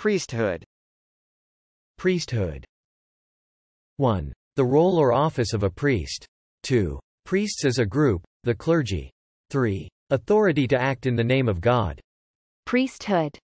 Priesthood Priesthood 1. The role or office of a priest. 2. Priests as a group, the clergy. 3. Authority to act in the name of God. Priesthood